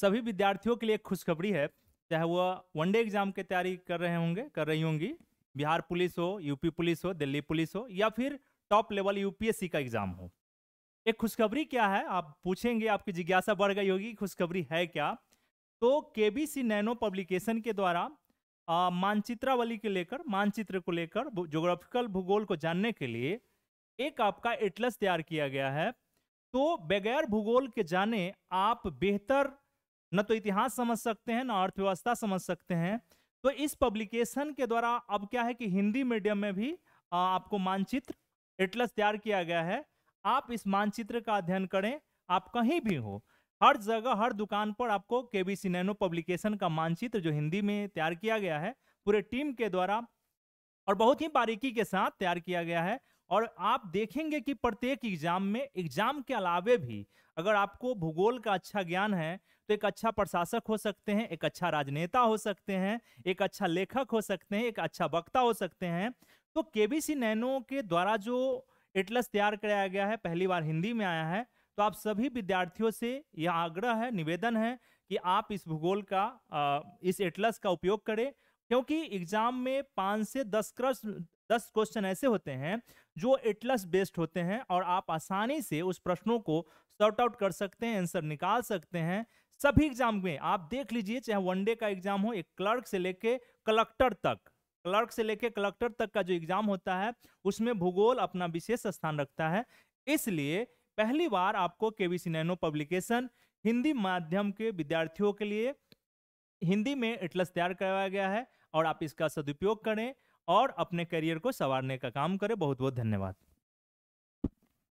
सभी विद्यार्थियों के लिए खुशखबरी है चाहे वह वनडे एग्जाम की तैयारी कर रहे होंगे कर रही होंगी बिहार पुलिस हो यूपी पुलिस हो दिल्ली पुलिस हो या फिर टॉप लेवल यूपीएससी का एग्जाम हो एक खुशखबरी क्या है आप पूछेंगे आपकी जिज्ञासा बढ़ गई होगी खुशखबरी है क्या तो के बी सी नैनो पब्लिकेशन के द्वारा मानचित्रावली के लेकर मानचित्र को लेकर जोग्राफिकल भूगोल को जानने के लिए एक आपका एटलस तैयार किया गया है तो बगैर भूगोल के जाने आप बेहतर न तो इतिहास समझ सकते हैं ना अर्थव्यवस्था समझ सकते हैं तो इस पब्लिकेशन के द्वारा अब क्या है कि हिंदी मीडियम में भी आपको मानचित्र एटलस तैयार किया गया है आप इस मानचित्र का अध्ययन करें आप कहीं भी हो हर जगह हर दुकान पर आपको के बी सी नैनो पब्लिकेशन का मानचित्र जो हिंदी में तैयार किया गया है पूरे टीम के द्वारा और बहुत ही बारीकी के साथ तैयार किया गया है और आप देखेंगे कि प्रत्येक एग्जाम में एग्जाम के अलावे भी अगर आपको भूगोल का अच्छा ज्ञान है तो एक अच्छा प्रशासक हो सकते हैं एक अच्छा राजनेता हो सकते हैं एक अच्छा लेखक हो सकते हैं एक अच्छा वक्ता हो सकते हैं तो केबीसी नैनो के द्वारा जो एटलस तैयार कराया गया है पहली बार हिंदी में आया है तो आप सभी विद्यार्थियों से यह आग्रह है निवेदन है कि आप इस भूगोल का इस एटलस का उपयोग करें क्योंकि एग्जाम में पाँच से दस क्रश दस क्वेश्चन ऐसे होते हैं जो एटलस बेस्ड होते हैं और आप आसानी से उस प्रश्नों को सॉर्ट आउट कर सकते हैं आंसर निकाल सकते हैं सभी एग्जाम में आप देख लीजिए चाहे वनडे का एग्जाम हो एक क्लर्क से लेके कलेक्टर तक क्लर्क से लेके कलेक्टर तक का जो एग्जाम होता है उसमें भूगोल अपना विशेष स्थान रखता है इसलिए पहली बार आपको के वी नैनो पब्लिकेशन हिंदी माध्यम के विद्यार्थियों के लिए हिंदी में एटलस तैयार करवाया गया है और आप इसका सदुपयोग करें और अपने करियर को संवारने का काम करें बहुत बहुत धन्यवाद